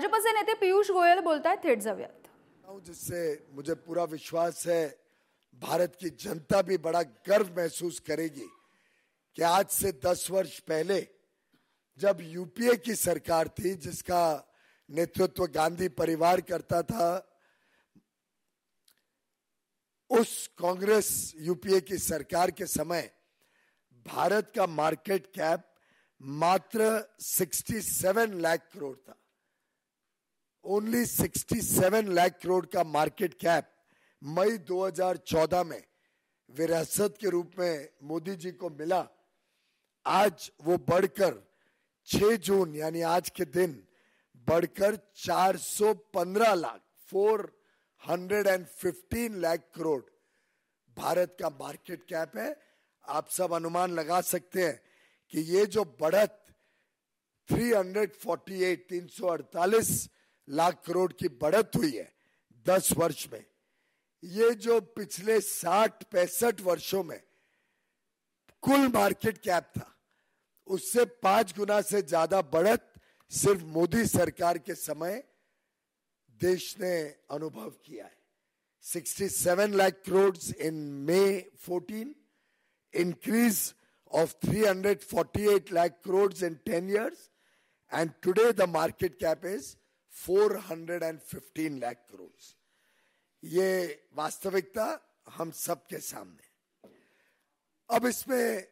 से नेता पीयूष गोयल बोलता है थेट जाऊयात जिससे मुझे पूरा विश्वास है भारत की जनता भी बड़ा गर्व महसूस करेगी कि आज से दस वर्ष पहले जब यूपीए की सरकार थी जिसका नेतृत्व गांधी परिवार करता था उस कांग्रेस यूपीए की सरकार के समय भारत का मार्केट कैप मात्र 67 लाख करोड़ था ओनली 67 लाख करोड़ का मार्केट कैप मई 2014 में विरासत के रूप में मोदी जी को मिला आज वो बढ़कर 6 जून यानी आज के दिन बढ़कर 415 लाख 415 लाख करोड़ भारत का मार्केट कैप है आप सब अनुमान लगा सकते हैं कि ये जो बढ़त 348 348 लाख करोड़ की बढ़त हुई है दस वर्ष में ये जो पिछले साठ पैंसठ वर्षों में कुल मार्केट कैप था उससे पांच गुना से ज्यादा बढ़त सिर्फ मोदी सरकार के समय देश ने अनुभव किया है 67 लाख करोड़ इन मे 14 increase of 348 lakh crore in 10 years and today the market cap is 415 lakh crore ये वास्तविकता हम सबके सामने अब इसमें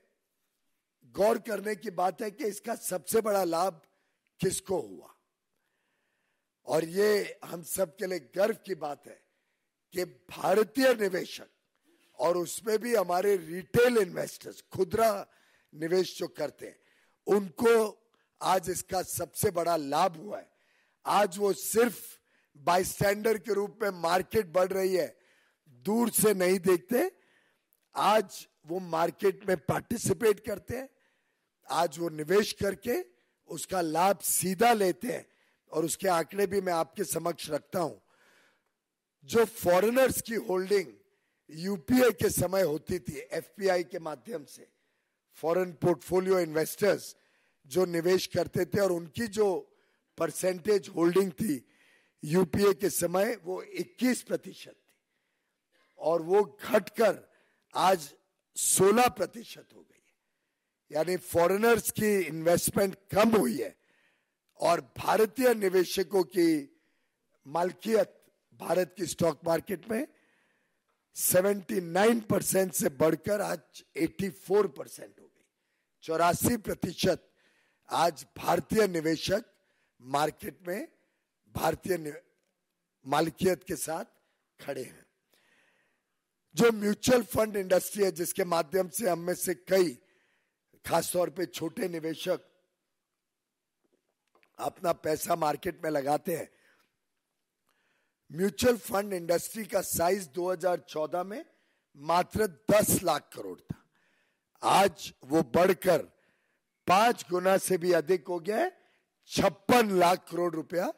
गौर करने की बात है कि इसका सबसे बड़ा लाभ किसको हुआ और ये हम सबके लिए गर्व की बात है कि भारतीय निवेशक और उसमें भी हमारे रिटेल इन्वेस्टर्स खुदरा निवेश जो करते हैं उनको आज इसका सबसे बड़ा लाभ हुआ है आज वो सिर्फ बाइस्टैंडर के रूप में मार्केट बढ़ रही है दूर से नहीं देखते आज वो मार्केट में पार्टिसिपेट करते हैं आज वो निवेश करके उसका लाभ सीधा लेते हैं और उसके आंकड़े भी मैं आपके समक्ष रखता हूं जो फॉरेनर्स की होल्डिंग यूपीआई के समय होती थी एफपीआई के माध्यम से फॉरेन पोर्टफोलियो इन्वेस्टर्स जो निवेश करते थे और उनकी जो परसेंटेज होल्डिंग थी यूपीए के समय वो 21 प्रतिशत थी और वो घटकर आज 16 प्रतिशत हो गई है यानी फॉरेनर्स की इन्वेस्टमेंट कम हुई है और भारतीय निवेशकों की मालकियत भारत की स्टॉक मार्केट में 79 परसेंट से बढ़कर आज 84 परसेंट हो गई चौरासी प्रतिशत आज भारतीय निवेशक मार्केट में भारतीय मालिकियत के साथ खड़े हैं जो म्यूचुअल फंड इंडस्ट्री है जिसके माध्यम से हम में से कई खासतौर पे छोटे निवेशक अपना पैसा मार्केट में लगाते हैं म्यूचुअल फंड इंडस्ट्री का साइज 2014 में मात्र 10 लाख करोड़ था आज वो बढ़कर पांच गुना से भी अधिक हो गया है छप्पन लाख करोड़ रुपया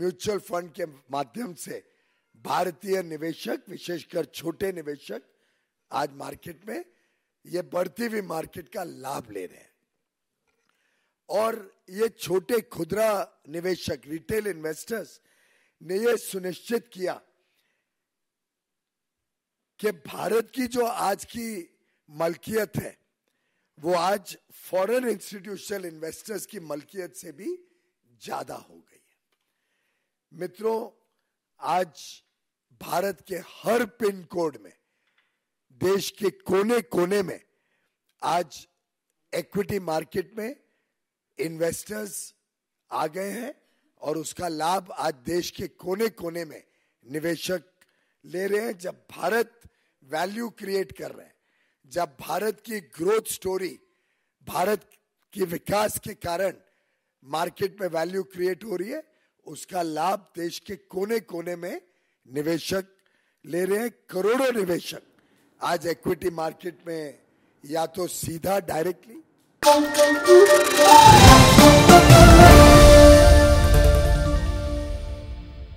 म्यूचुअल फंड के माध्यम से भारतीय निवेशक विशेषकर छोटे निवेशक आज मार्केट में ये बढ़ती हुई मार्केट का लाभ ले रहे हैं और ये छोटे खुदरा निवेशक रिटेल इन्वेस्टर्स ने यह सुनिश्चित किया कि भारत की जो आज की मलकियत है वो आज फॉरेन इंस्टीट्यूशनल इन्वेस्टर्स की मलकियत से भी ज्यादा हो गई है मित्रों आज भारत के हर पिन कोड में देश के कोने कोने में आज इक्विटी मार्केट में इन्वेस्टर्स आ गए हैं और उसका लाभ आज देश के कोने कोने में निवेशक ले रहे हैं जब भारत वैल्यू क्रिएट कर रहे हैं जब भारत की ग्रोथ स्टोरी भारत के विकास के कारण मार्केट में वैल्यू क्रिएट हो रही है उसका लाभ देश के कोने कोने में निवेशक ले रहे हैं करोड़ों निवेशक आज इक्विटी मार्केट में या तो सीधा डायरेक्टली